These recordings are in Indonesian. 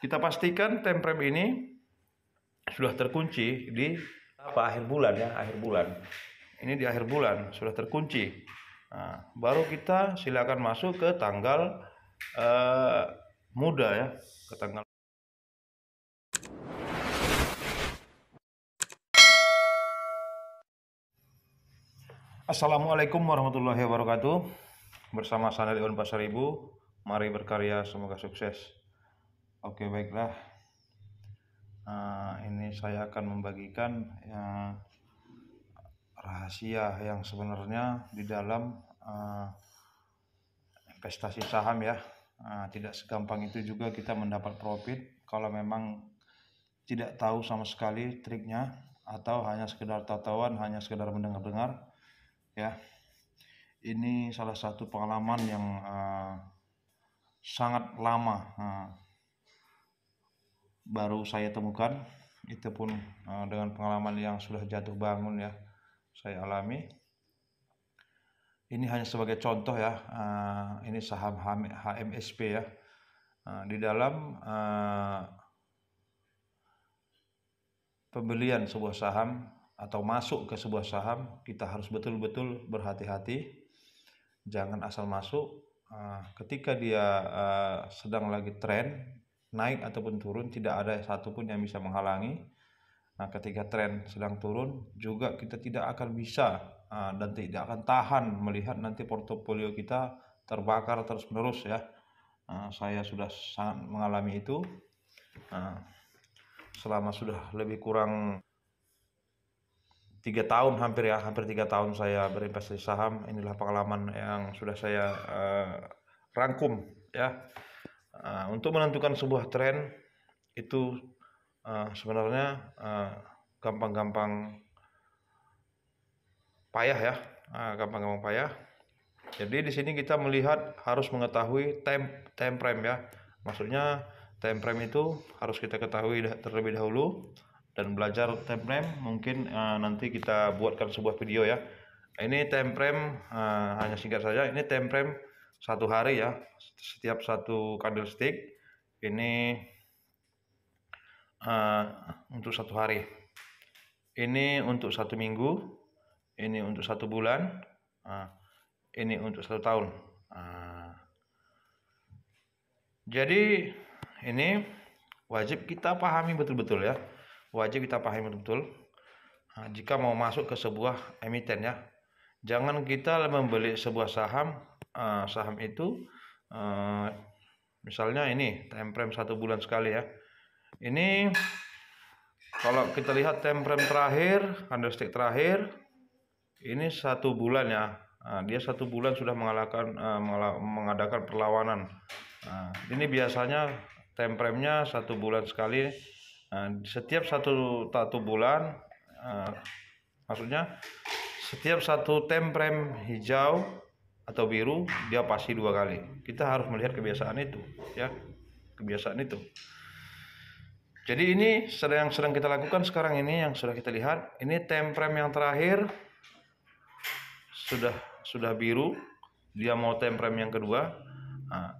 Kita pastikan temprem ini sudah terkunci di apa akhir bulan ya, akhir bulan. Ini di akhir bulan sudah terkunci. Nah, baru kita silakan masuk ke tanggal uh, muda ya, ke tanggal Assalamualaikum warahmatullahi wabarakatuh. Bersama Sanad Pasar Seribu, mari berkarya semoga sukses. Oke baiklah nah, ini saya akan membagikan ya, rahasia yang sebenarnya di dalam uh, investasi saham ya uh, tidak segampang itu juga kita mendapat profit kalau memang tidak tahu sama sekali triknya atau hanya sekedar tatawan hanya sekedar mendengar-dengar ya ini salah satu pengalaman yang uh, sangat lama. Nah, baru saya temukan itu pun uh, dengan pengalaman yang sudah jatuh bangun ya saya alami ini hanya sebagai contoh ya uh, ini saham HMSP ya uh, di dalam uh, pembelian sebuah saham atau masuk ke sebuah saham kita harus betul-betul berhati-hati jangan asal masuk ketika dia sedang lagi tren naik ataupun turun tidak ada satu pun yang bisa menghalangi nah ketika tren sedang turun juga kita tidak akan bisa ah, dan tidak akan tahan melihat nanti portofolio kita terbakar terus menerus ya ah, saya sudah sangat mengalami itu ah, selama sudah lebih kurang tiga tahun hampir ya hampir tiga tahun saya berinvestasi saham inilah pengalaman yang sudah saya eh, rangkum ya Ah, untuk menentukan sebuah tren itu ah, sebenarnya ah, gampang-gampang payah ya, gampang-gampang payah. Jadi di sini kita melihat harus mengetahui time time frame ya. Maksudnya time frame itu harus kita ketahui terlebih dahulu dan belajar time frame mungkin nanti kita buatkan sebuah video ya. Ini time frame hanya singkat saja. Ini time frame satu hari ya setiap satu candlestick ini uh, untuk satu hari ini untuk satu minggu ini untuk satu bulan uh, ini untuk satu tahun uh, jadi ini wajib kita pahami betul-betul ya wajib kita pahami betul-betul uh, jika mau masuk ke sebuah emiten ya jangan kita membeli sebuah saham Eh, saham itu eh, misalnya ini time frame satu bulan sekali ya ini kalau kita lihat time frame terakhir candlestick terakhir ini satu bulan ya nah, dia satu bulan sudah mengalahkan eh, mengadakan perlawanan nah, ini biasanya time frame-nya satu bulan sekali nah, setiap satu satu bulan uh, maksudnya setiap satu time frame hijau atau biru dia pasti dua kali kita harus melihat kebiasaan itu ya kebiasaan itu jadi ini sedang sedang kita lakukan sekarang ini yang sudah kita lihat ini time frame yang terakhir sudah sudah biru dia mau time frame yang kedua nah,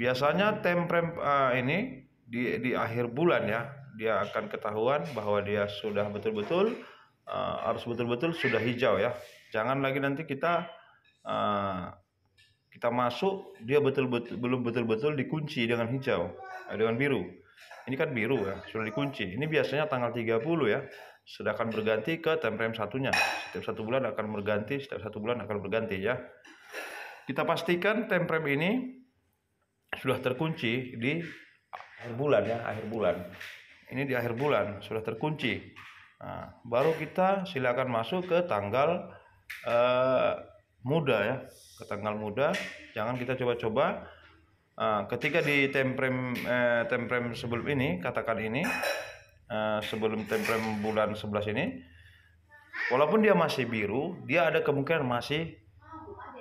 biasanya time frame uh, ini di di akhir bulan ya dia akan ketahuan bahwa dia sudah betul-betul uh, harus betul-betul sudah hijau ya jangan lagi nanti kita Ah, kita masuk dia betul-betul belum betul-betul dikunci dengan hijau eh, dengan biru ini kan biru ya sudah dikunci ini biasanya tanggal 30 ya sudah akan berganti ke time frame satunya setiap satu bulan akan berganti setiap satu bulan akan berganti ya kita pastikan time frame ini sudah terkunci di akhir bulan ya akhir bulan ini di akhir bulan sudah terkunci nah, baru kita silakan masuk ke tanggal eh, muda ya ke tanggal muda jangan kita coba-coba nah, ketika di temprem eh, temprem sebelum ini katakan ini eh, sebelum temprem bulan 11 ini walaupun dia masih biru dia ada kemungkinan masih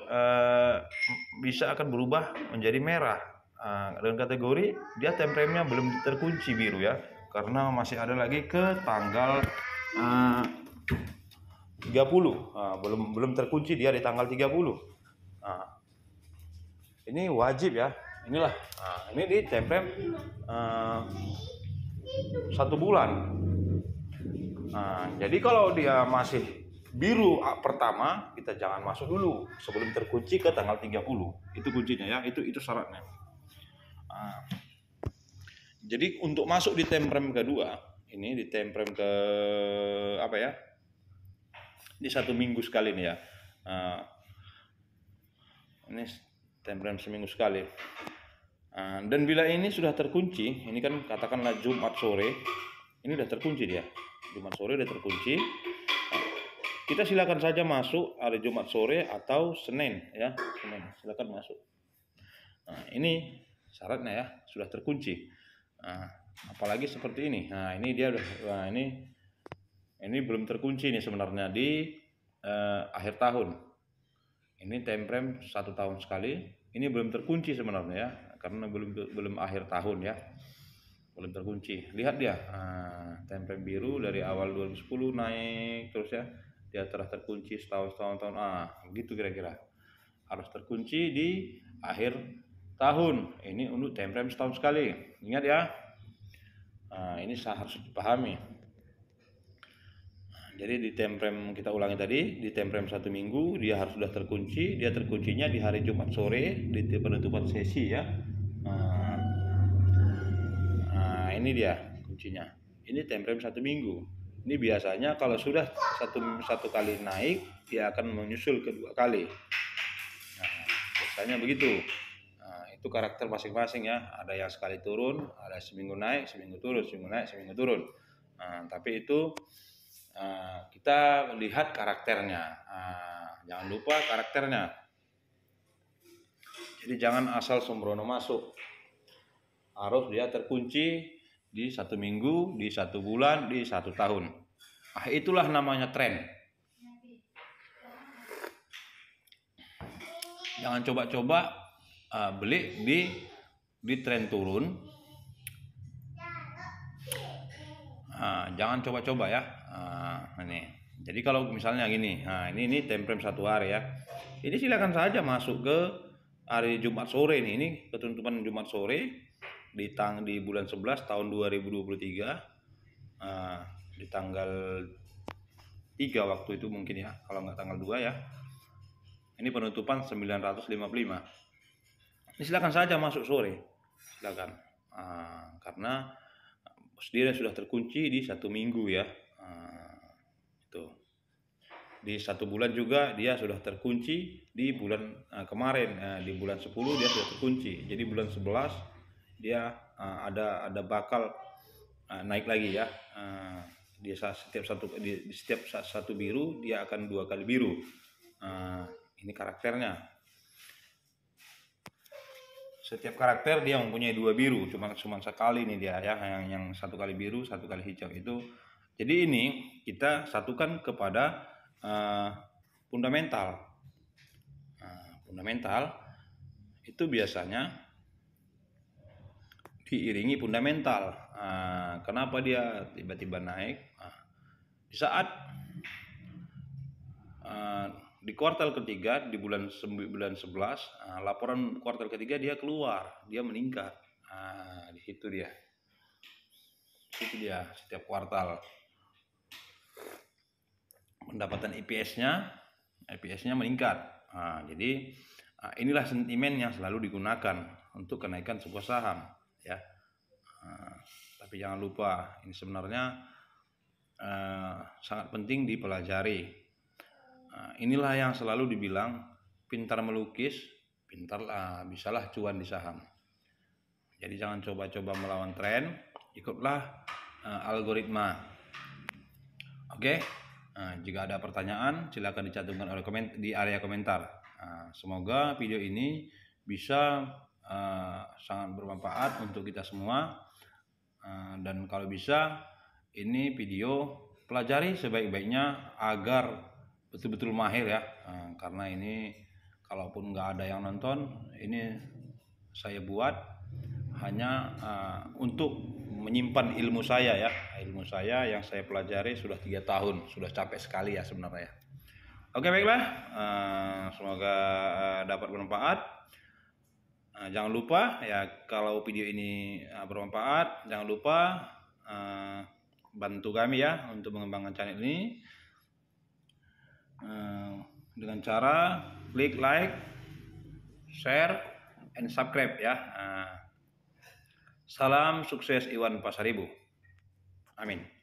eh, bisa akan berubah menjadi merah nah, dengan kategori dia tempremnya belum terkunci biru ya karena masih ada lagi ke tanggal eh, 30. Nah, belum belum terkunci dia di tanggal 30. Nah, ini wajib ya. Inilah. Nah, ini di temprem uh, satu bulan. Nah, jadi kalau dia masih biru ah, pertama, kita jangan masuk dulu sebelum terkunci ke tanggal 30. Itu kuncinya ya, itu itu syaratnya. Nah, jadi untuk masuk di temprem kedua, ini di temprem ke apa ya? di satu minggu sekali nih ya uh, ini temperan seminggu sekali uh, dan bila ini sudah terkunci ini kan katakanlah Jumat sore ini sudah terkunci dia Jumat sore sudah terkunci kita silakan saja masuk hari Jumat sore atau Senin ya Senin silakan masuk nah, ini syaratnya ya sudah terkunci nah, apalagi seperti ini nah ini dia udah nah, ini ini belum terkunci nih sebenarnya di uh, akhir tahun. Ini time frame satu tahun sekali. Ini belum terkunci sebenarnya ya, karena belum belum akhir tahun ya, belum terkunci. Lihat dia, uh, time frame biru dari awal 2010 naik terus ya, dia telah terkunci setahun setahun tahun ah begitu kira-kira harus terkunci di akhir tahun ini untuk time frame setahun sekali ingat ya nah, ini harus dipahami jadi di time frame kita ulangi tadi di time frame satu minggu dia harus sudah terkunci dia terkuncinya di hari Jumat sore di penutupan sesi ya nah, nah ini dia kuncinya ini time frame satu minggu ini biasanya kalau sudah satu satu kali naik dia akan menyusul kedua kali nah, biasanya begitu nah, itu karakter masing-masing ya ada yang sekali turun ada seminggu naik seminggu turun seminggu naik seminggu turun nah, tapi itu Ah, kita melihat karakternya. Ah, jangan lupa karakternya. Jadi jangan asal sembrono masuk. Harus dia terkunci di satu minggu, di satu bulan, di satu tahun. Ah, itulah namanya tren. Jangan coba-coba uh, beli di di tren turun. Nah, jangan coba-coba ya. Nah, ini. Jadi kalau misalnya gini, nah ini ini time frame satu hari ya. Ini silakan saja masuk ke hari Jumat sore ini, Ini ketentuan Jumat sore di tang di bulan 11 tahun 2023. Nah, di tanggal 3 waktu itu mungkin ya, kalau nggak tanggal 2 ya. Ini penutupan 955. Ini silakan saja masuk sore. Silakan. Nah, karena sendiri sudah terkunci di satu minggu ya di satu bulan juga dia sudah terkunci di bulan uh, kemarin uh, di bulan 10 dia sudah terkunci jadi bulan 11 dia uh, ada ada bakal uh, naik lagi ya uh, dia setiap satu di, setiap satu biru dia akan dua kali biru uh, ini karakternya setiap karakter dia mempunyai dua biru cuma cuma sekali nih dia ya yang yang satu kali biru satu kali hijau itu jadi ini kita satukan kepada Eh, fundamental. Nah, fundamental itu biasanya diiringi fundamental. Nah, kenapa dia tiba-tiba naik? Nah, di saat uh, di kuartal ketiga di bulan bulan 11 uh, ah, laporan kuartal ketiga dia keluar, dia meningkat. Nah, di situ dia. Itu dia setiap kuartal pendapatan EPS-nya EPS-nya meningkat. Nah, jadi ah, inilah sentimen yang selalu digunakan untuk kenaikan sebuah saham, ya. Nah, tapi jangan lupa ini sebenarnya eh, sangat penting dipelajari. Nah, inilah yang selalu dibilang pintar melukis, pintar pintarlah bisalah cuan di saham. Jadi jangan coba-coba melawan tren, ikutlah eh, algoritma. Oke. Okay? Nah, jika ada pertanyaan, silakan dicantumkan oleh komen di area komentar. Nah, semoga video ini bisa uh, sangat bermanfaat untuk kita semua. Uh, dan kalau bisa, ini video pelajari sebaik-baiknya agar betul-betul mahir ya. Uh, karena ini kalaupun nggak ada yang nonton, ini saya buat hanya uh, untuk menyimpan ilmu saya ya ilmu saya yang saya pelajari sudah tiga tahun sudah capek sekali ya sebenarnya oke baiklah eh, semoga eh, dapat bermanfaat eh, jangan lupa ya kalau video ini bermanfaat jangan lupa bantu kami ya untuk mengembangkan channel ini dengan cara klik like share and subscribe ya Salam sukses Iwan Pasaribu. Amin.